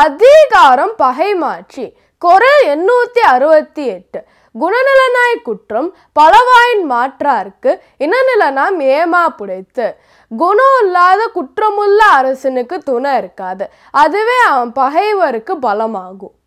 அதிகாரம் பகைமாற்றி குரல் எண்ணூற்றி அறுபத்தி எட்டு குணநலனாய் குற்றம் பலவாயின் மாற்றார்க்கு இனநலனாம் ஏமா புடைத்து குணம் இல்லாத குற்றமுள்ள அரசனுக்கு துணை இருக்காது அதுவே அவன் பகைவருக்கு பலமாகும்